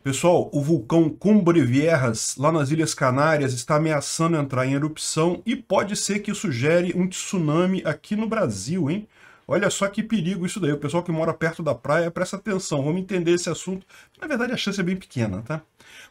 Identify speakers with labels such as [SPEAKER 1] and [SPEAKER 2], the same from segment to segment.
[SPEAKER 1] Pessoal, o vulcão Cumbre Vierras, lá nas Ilhas Canárias, está ameaçando entrar em erupção e pode ser que isso gere um tsunami aqui no Brasil, hein? Olha só que perigo isso daí. O pessoal que mora perto da praia, presta atenção, vamos entender esse assunto. Na verdade, a chance é bem pequena, tá?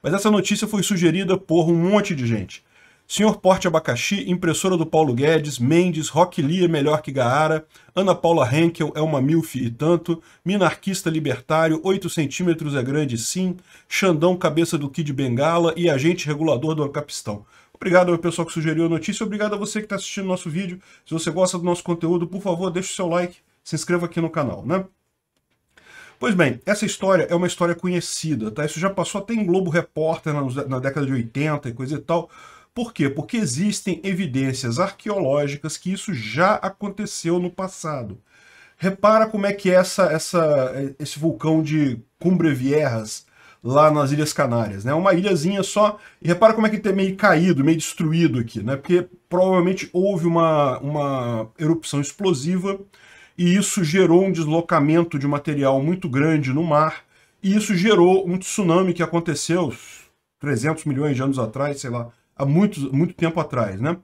[SPEAKER 1] Mas essa notícia foi sugerida por um monte de gente. Senhor Porte Abacaxi, impressora do Paulo Guedes, Mendes, Rock Lee é melhor que Gaara, Ana Paula Henkel é uma milf e tanto, minarquista libertário, 8 centímetros é grande sim, Xandão cabeça do Kid Bengala e agente regulador do Capistão. Obrigado ao pessoal que sugeriu a notícia, obrigado a você que está assistindo nosso vídeo. Se você gosta do nosso conteúdo, por favor, deixe o seu like, se inscreva aqui no canal, né? Pois bem, essa história é uma história conhecida, tá? Isso já passou até em Globo Repórter na, na década de 80 e coisa e tal. Por quê? Porque existem evidências arqueológicas que isso já aconteceu no passado. Repara como é que é essa, essa, esse vulcão de Cumbre Vierras, lá nas Ilhas Canárias, né? Uma ilhazinha só. E repara como é que tem meio caído, meio destruído aqui, né? Porque provavelmente houve uma, uma erupção explosiva e isso gerou um deslocamento de material muito grande no mar e isso gerou um tsunami que aconteceu 300 milhões de anos atrás, sei lá, há muito, muito tempo atrás, né?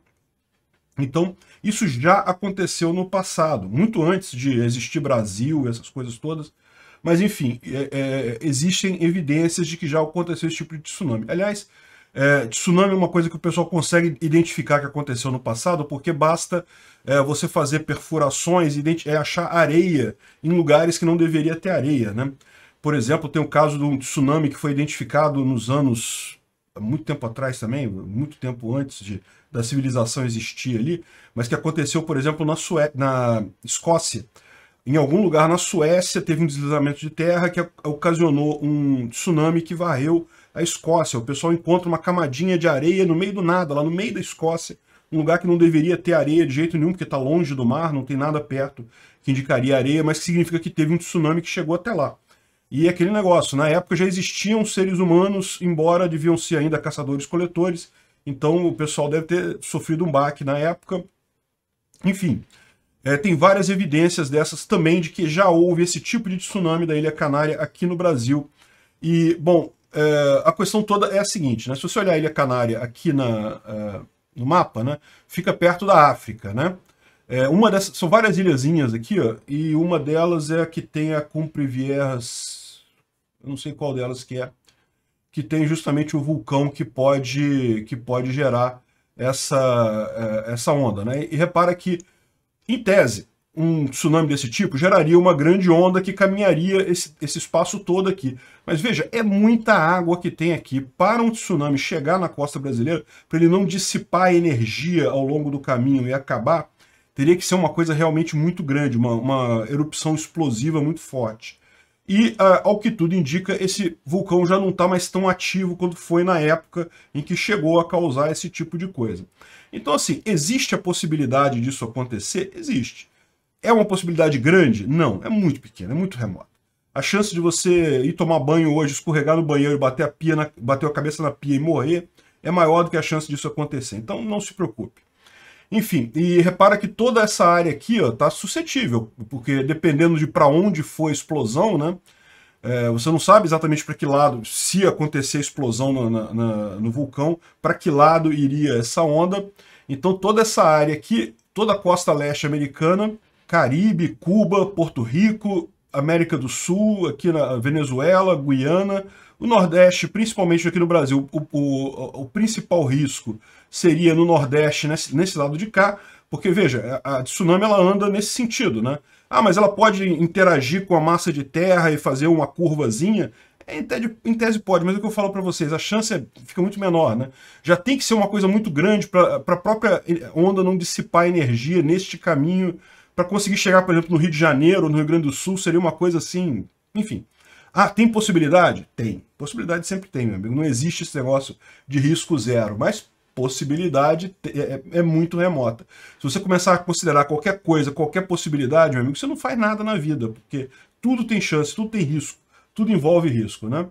[SPEAKER 1] Então, isso já aconteceu no passado, muito antes de existir Brasil, essas coisas todas. Mas, enfim, é, é, existem evidências de que já aconteceu esse tipo de tsunami. Aliás, é, tsunami é uma coisa que o pessoal consegue identificar que aconteceu no passado, porque basta é, você fazer perfurações e é, achar areia em lugares que não deveria ter areia, né? Por exemplo, tem o caso de um tsunami que foi identificado nos anos muito tempo atrás também, muito tempo antes de, da civilização existir ali, mas que aconteceu, por exemplo, na, Sué na Escócia. Em algum lugar na Suécia teve um deslizamento de terra que ocasionou um tsunami que varreu a Escócia. O pessoal encontra uma camadinha de areia no meio do nada, lá no meio da Escócia, um lugar que não deveria ter areia de jeito nenhum, porque está longe do mar, não tem nada perto que indicaria areia, mas que significa que teve um tsunami que chegou até lá. E aquele negócio, na época já existiam seres humanos, embora deviam ser ainda caçadores-coletores, então o pessoal deve ter sofrido um baque na época. Enfim, é, tem várias evidências dessas também de que já houve esse tipo de tsunami da Ilha Canária aqui no Brasil. E, bom, é, a questão toda é a seguinte, né? Se você olhar a Ilha Canária aqui na, é, no mapa, né? Fica perto da África, né? É, uma dessas, são várias ilhazinhas aqui, ó, e uma delas é a que tem a Cumprivieras eu não sei qual delas que é, que tem justamente o vulcão que pode, que pode gerar essa, é, essa onda. Né? E repara que, em tese, um tsunami desse tipo geraria uma grande onda que caminharia esse, esse espaço todo aqui. Mas veja, é muita água que tem aqui para um tsunami chegar na costa brasileira, para ele não dissipar a energia ao longo do caminho e acabar, teria que ser uma coisa realmente muito grande, uma, uma erupção explosiva muito forte. E, ah, ao que tudo indica, esse vulcão já não está mais tão ativo quanto foi na época em que chegou a causar esse tipo de coisa. Então, assim, existe a possibilidade disso acontecer? Existe. É uma possibilidade grande? Não, é muito pequena, é muito remota. A chance de você ir tomar banho hoje, escorregar no banheiro, bater a, pia na, bater a cabeça na pia e morrer, é maior do que a chance disso acontecer. Então, não se preocupe. Enfim, e repara que toda essa área aqui ó, tá suscetível, porque dependendo de para onde for a explosão, né, é, você não sabe exatamente para que lado, se acontecer explosão no, na, no vulcão, para que lado iria essa onda. Então toda essa área aqui, toda a costa leste americana, Caribe, Cuba, Porto Rico, América do Sul, aqui na Venezuela, Guiana, o Nordeste, principalmente aqui no Brasil, o, o, o principal risco seria no Nordeste, nesse, nesse lado de cá, porque, veja, a, tsunami ela anda nesse sentido, né? Ah, mas ela pode interagir com a massa de terra e fazer uma curvazinha? É, em tese, pode, mas é o que eu falo para vocês, a chance é, fica muito menor, né? Já tem que ser uma coisa muito grande para a própria onda não dissipar energia neste caminho. Para conseguir chegar, por exemplo, no Rio de Janeiro no Rio Grande do Sul, seria uma coisa assim, enfim. Ah, tem possibilidade? Tem. Possibilidade sempre tem, meu amigo. Não existe esse negócio de risco zero. Mas possibilidade é, é, é, muito remota. Se você começar a considerar qualquer coisa, qualquer possibilidade, meu amigo, você não faz nada na vida, porque tudo tem chance, tudo tem risco, tudo envolve risco, né?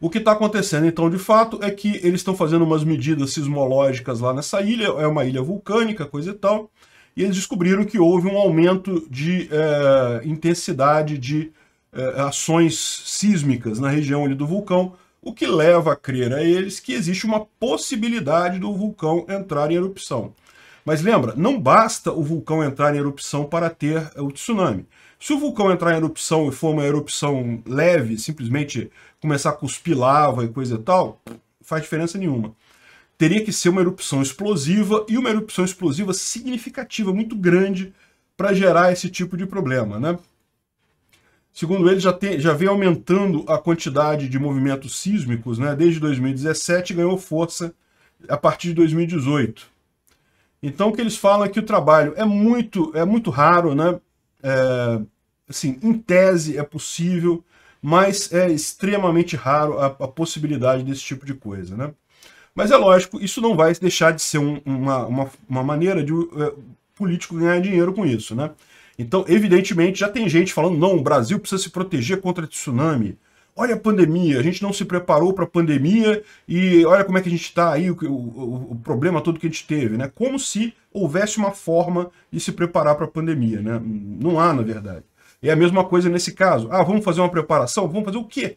[SPEAKER 1] O que está acontecendo, então, de fato, é que eles estão fazendo umas medidas sismológicas lá nessa ilha, é uma ilha vulcânica, coisa e tal, e eles descobriram que houve um aumento de é, intensidade de é, ações sísmicas na região ali do vulcão, o que leva a crer a eles que existe uma possibilidade do vulcão entrar em erupção. Mas lembra, não basta o vulcão entrar em erupção para ter o tsunami. Se o vulcão entrar em erupção e for uma erupção leve, simplesmente começar a cuspir lava e coisa e tal, faz diferença nenhuma. Teria que ser uma erupção explosiva e uma erupção explosiva significativa, muito grande, para gerar esse tipo de problema, né? Segundo ele, já, tem, já vem aumentando a quantidade de movimentos sísmicos né, desde 2017 e ganhou força a partir de 2018. Então, o que eles falam é que o trabalho é muito, é muito raro, né? É, assim, em tese é possível, mas é extremamente raro a, a, possibilidade desse tipo de coisa, né? Mas é lógico, isso não vai deixar de ser um, uma, uma, uma, maneira de uh, político ganhar dinheiro com isso, né? Então, evidentemente, já tem gente falando: não, o Brasil precisa se proteger contra tsunami. Olha a pandemia, a gente não se preparou para a pandemia e olha como é que a gente está aí, o, o, o, problema todo que a gente teve, né? Como se houvesse uma forma de se preparar para a pandemia, né? Não há, na verdade. É a mesma coisa nesse caso. Ah, vamos fazer uma preparação? Vamos fazer o quê?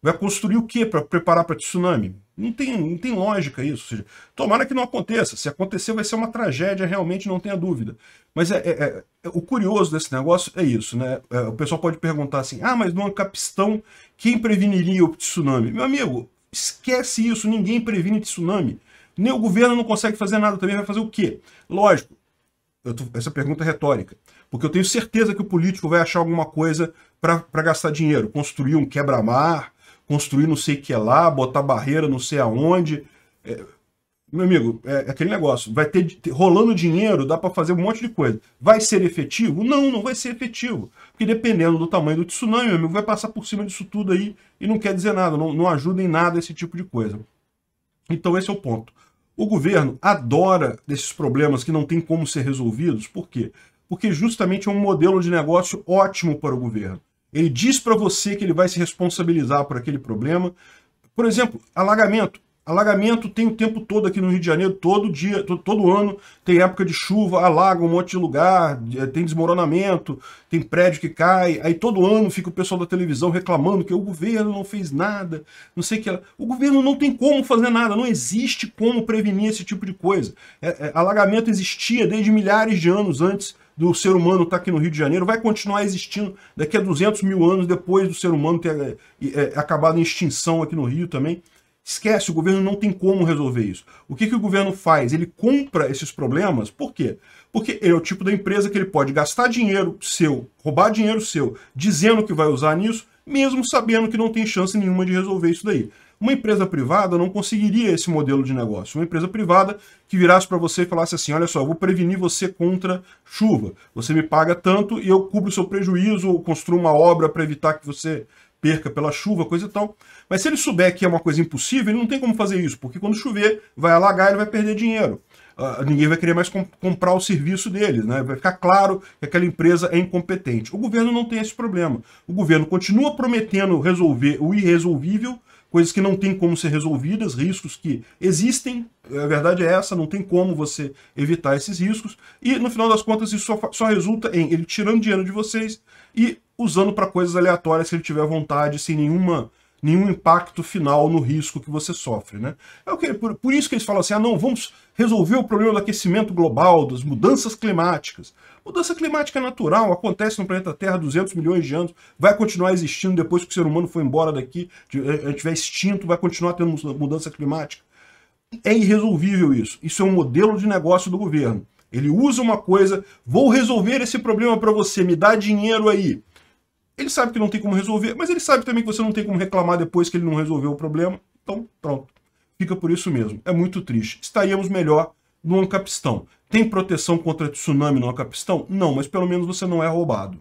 [SPEAKER 1] Vai construir o quê para preparar para tsunami? Não tem, não tem lógica isso. Seja, tomara que não aconteça. Se acontecer, vai ser uma tragédia, realmente, não tenha dúvida. Mas é, é, é, é o curioso desse negócio é isso, né? É, o pessoal pode perguntar assim: ah, mas numa capistão, quem preveniria o tsunami? Meu amigo, esquece isso, ninguém previne tsunami. Nem o governo não consegue fazer nada também, vai fazer o quê? Lógico, tô, essa pergunta é retórica, porque eu tenho certeza que o político vai achar alguma coisa para gastar dinheiro, construir um quebra-mar, construir não sei o que lá, botar barreira não sei aonde. É, meu amigo, é, é aquele negócio, vai ter, rolando dinheiro, dá para fazer um monte de coisa. Vai ser efetivo? Não, não vai ser efetivo. Porque dependendo do tamanho do tsunami, meu amigo, vai passar por cima disso tudo aí e não quer dizer nada, não, não ajuda em nada esse tipo de coisa. Então esse é o ponto. O governo adora esses problemas que não tem como ser resolvidos, por quê? Porque justamente é um modelo de negócio ótimo para o governo. Ele diz para você que ele vai se responsabilizar por aquele problema. Por exemplo, alagamento. Alagamento tem o tempo todo aqui no Rio de Janeiro, todo dia, todo, todo ano, tem época de chuva, alaga um monte de lugar, tem desmoronamento, tem prédio que cai, aí todo ano fica o pessoal da televisão reclamando que o governo não fez nada, não sei o que. O governo não tem como fazer nada, não existe como prevenir esse tipo de coisa. É, é, alagamento existia desde milhares de anos antes do ser humano estar tá aqui no Rio de Janeiro vai continuar existindo daqui a 200 mil anos depois do ser humano ter é, é, acabado em extinção aqui no Rio também. Esquece, o governo não tem como resolver isso. O que, que o governo faz? Ele compra esses problemas, por quê? Porque é o tipo da empresa que ele pode gastar dinheiro seu, roubar dinheiro seu, dizendo que vai usar nisso, mesmo sabendo que não tem chance nenhuma de resolver isso daí. Uma empresa privada não conseguiria esse modelo de negócio. Uma empresa privada que virasse para você e falasse assim: olha só, eu vou prevenir você contra chuva. Você me paga tanto e eu cubro o seu prejuízo ou construo uma obra para evitar que você perca pela chuva, coisa e tal. Mas se ele souber que é uma coisa impossível, ele não tem como fazer isso, porque quando chover, vai alagar e ele vai perder dinheiro. Uh, ninguém vai querer mais comp comprar o serviço deles, né? Vai ficar claro que aquela empresa é incompetente. O governo não tem esse problema. O governo continua prometendo resolver o irresolvível coisas que não tem como ser resolvidas, riscos que existem, a verdade é essa, não tem como você evitar esses riscos, e no final das contas isso só, só resulta em ele tirando dinheiro de vocês e usando para coisas aleatórias se ele tiver vontade, sem nenhuma nenhum impacto final no risco que você sofre. Né? É o que, por, por isso que eles falam assim, ah não, vamos resolver o problema do aquecimento global, das mudanças climáticas. Mudança climática é natural, acontece no planeta Terra há 200 milhões de anos, vai continuar existindo depois que o ser humano foi embora daqui, eh, eh, tiver extinto, vai continuar tendo mudança climática. É irresolvível isso. Isso é um modelo de negócio do governo. Ele usa uma coisa, vou resolver esse problema para você, me dá dinheiro aí. Ele sabe que não tem como resolver, mas ele sabe também que você não tem como reclamar depois que ele não resolveu o problema. Então, pronto. Fica por isso mesmo. É muito triste. Estaríamos melhor no Ancapistão. Tem proteção contra tsunami no Ancapistão? Não, mas pelo menos você não é roubado.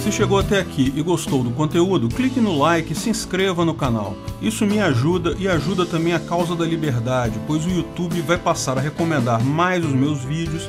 [SPEAKER 1] Se chegou até aqui e gostou do conteúdo, clique no like e se inscreva no canal. Isso me ajuda e ajuda também a causa da liberdade, pois o YouTube vai passar a recomendar mais os meus vídeos